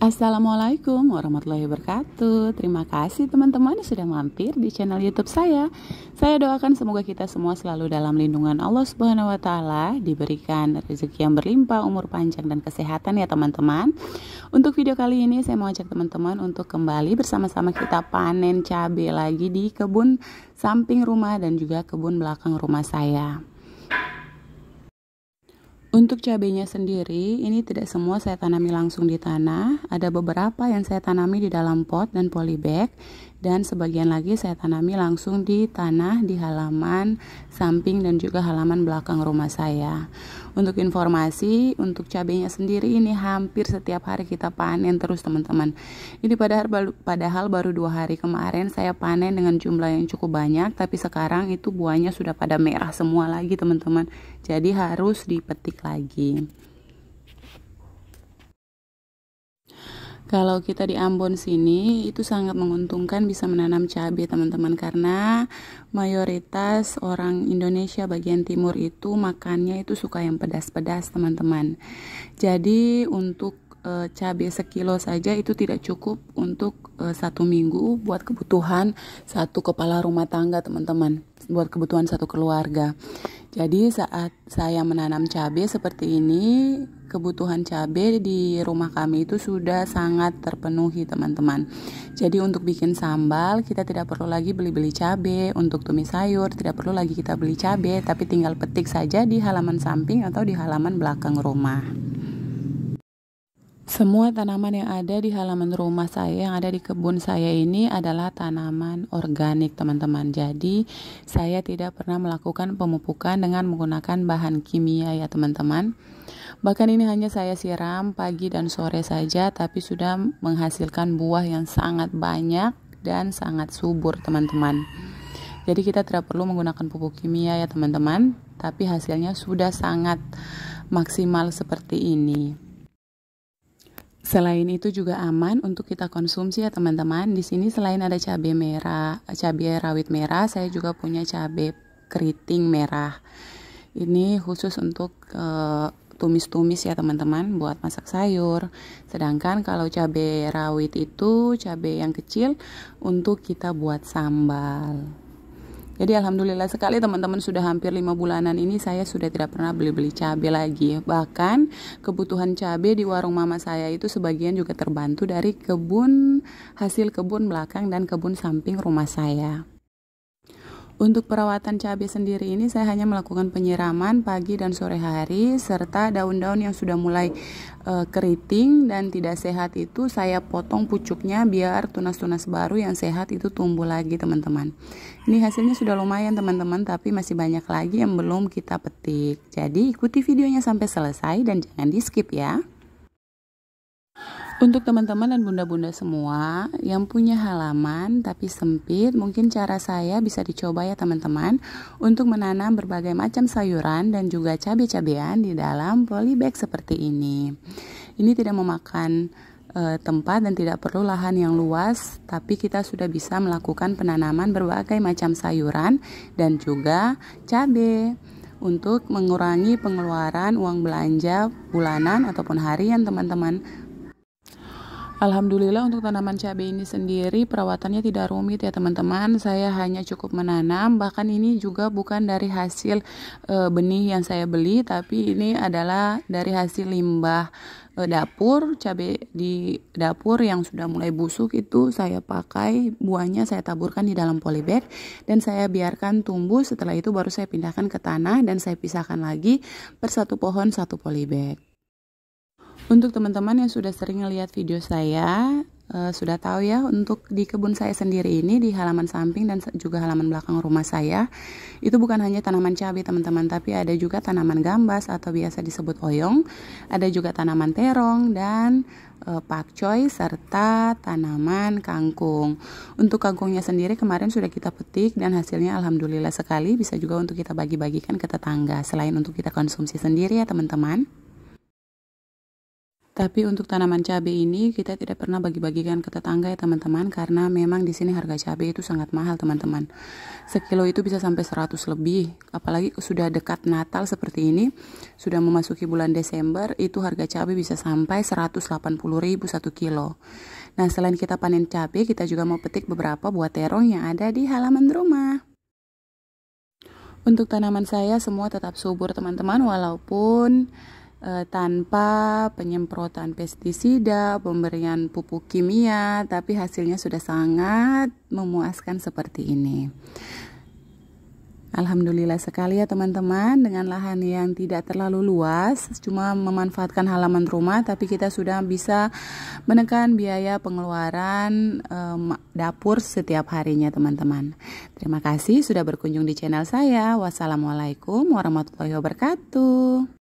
Assalamualaikum warahmatullahi wabarakatuh. Terima kasih teman-teman sudah mampir di channel YouTube saya. Saya doakan semoga kita semua selalu dalam lindungan Allah Subhanahu wa taala, diberikan rezeki yang berlimpah, umur panjang dan kesehatan ya teman-teman. Untuk video kali ini saya mau ajak teman-teman untuk kembali bersama-sama kita panen cabai lagi di kebun samping rumah dan juga kebun belakang rumah saya. Untuk cabenya sendiri, ini tidak semua saya tanami langsung di tanah. Ada beberapa yang saya tanami di dalam pot dan polybag dan sebagian lagi saya tanami langsung di tanah di halaman samping dan juga halaman belakang rumah saya. Untuk informasi, untuk cabenya sendiri ini hampir setiap hari kita panen terus teman-teman. Ini padahal padahal baru dua hari kemarin saya panen dengan jumlah yang cukup banyak, tapi sekarang itu buahnya sudah pada merah semua lagi teman-teman. Jadi harus dipetik lagi. Kalau kita di Ambon sini itu sangat menguntungkan bisa menanam cabai teman-teman karena mayoritas orang Indonesia bagian timur itu makannya itu suka yang pedas-pedas teman-teman. Jadi untuk e, cabai sekilo saja itu tidak cukup untuk e, satu minggu buat kebutuhan satu kepala rumah tangga teman-teman buat kebutuhan satu keluarga jadi saat saya menanam cabai seperti ini kebutuhan cabai di rumah kami itu sudah sangat terpenuhi teman-teman jadi untuk bikin sambal kita tidak perlu lagi beli-beli cabai untuk tumis sayur tidak perlu lagi kita beli cabai tapi tinggal petik saja di halaman samping atau di halaman belakang rumah semua tanaman yang ada di halaman rumah saya yang ada di kebun saya ini adalah tanaman organik, teman-teman. Jadi, saya tidak pernah melakukan pemupukan dengan menggunakan bahan kimia ya, teman-teman. Bahkan ini hanya saya siram pagi dan sore saja tapi sudah menghasilkan buah yang sangat banyak dan sangat subur, teman-teman. Jadi, kita tidak perlu menggunakan pupuk kimia ya, teman-teman, tapi hasilnya sudah sangat maksimal seperti ini. Selain itu juga aman untuk kita konsumsi ya teman-teman. Di sini selain ada cabai merah, cabai rawit merah, saya juga punya cabai keriting merah. Ini khusus untuk eh, tumis-tumis uh, ya teman-teman buat masak sayur. Sedangkan kalau cabai rawit itu cabai yang kecil untuk kita buat sambal. Jadi alhamdulillah sekali teman-teman sudah hampir lima bulanan ini saya sudah tidak pernah beli-beli cabai lagi. Bahkan kebutuhan cabai di warung mama saya itu sebagian juga terbantu dari kebun hasil kebun belakang dan kebun samping rumah saya. Untuk perawatan cabai sendiri ini saya hanya melakukan penyiraman pagi dan sore hari serta daun-daun yang sudah mulai e, keriting dan tidak sehat itu saya potong pucuknya biar tunas-tunas baru yang sehat itu tumbuh lagi teman-teman. Ini hasilnya sudah lumayan teman-teman tapi masih banyak lagi yang belum kita petik. Jadi ikuti videonya sampai selesai dan jangan di skip ya. Untuk teman-teman dan bunda-bunda semua yang punya halaman tapi sempit, mungkin cara saya bisa dicoba ya teman-teman untuk menanam berbagai macam sayuran dan juga cabai-cabean di dalam polybag seperti ini. Ini tidak memakan e, tempat dan tidak perlu lahan yang luas, tapi kita sudah bisa melakukan penanaman berbagai macam sayuran dan juga cabai untuk mengurangi pengeluaran uang belanja bulanan ataupun harian teman-teman Alhamdulillah untuk tanaman cabai ini sendiri perawatannya tidak rumit ya teman-teman. Saya hanya cukup menanam, bahkan ini juga bukan dari hasil e, benih yang saya beli, tapi ini adalah dari hasil limbah e, dapur, cabai di dapur yang sudah mulai busuk itu saya pakai buahnya saya taburkan di dalam polybag dan saya biarkan tumbuh. Setelah itu baru saya pindahkan ke tanah dan saya pisahkan lagi per satu pohon satu polybag. Untuk teman-teman yang sudah sering lihat video saya, uh, sudah tahu ya untuk di kebun saya sendiri ini di halaman samping dan juga halaman belakang rumah saya itu bukan hanya tanaman cabai teman-teman tapi ada juga tanaman gambas atau biasa disebut oyong, ada juga tanaman terong dan e, eh, pakcoy serta tanaman kangkung. Untuk kangkungnya sendiri kemarin sudah kita petik dan hasilnya alhamdulillah sekali bisa juga untuk kita bagi-bagikan ke tetangga selain untuk kita konsumsi sendiri ya teman-teman. Tapi untuk tanaman cabai ini kita tidak pernah bagi-bagikan ke tetangga ya teman-teman karena memang di sini harga cabai itu sangat mahal teman-teman. Sekilo itu bisa sampai 100 lebih. Apalagi sudah dekat Natal seperti ini, sudah memasuki bulan Desember itu harga cabai bisa sampai 180.000 satu kilo. Nah, selain kita panen cabai, kita juga mau petik beberapa buah terong yang ada di halaman rumah. Untuk tanaman saya semua tetap subur teman-teman walaupun Eh, tanpa penyemprotan pestisida, pemberian pupuk kimia, tapi hasilnya sudah sangat memuaskan seperti ini. Alhamdulillah sekali ya teman-teman dengan lahan yang tidak terlalu luas cuma memanfaatkan halaman rumah tapi kita sudah bisa menekan biaya pengeluaran um, dapur setiap harinya teman-teman. Terima kasih sudah berkunjung di channel saya. Wassalamualaikum warahmatullahi wabarakatuh.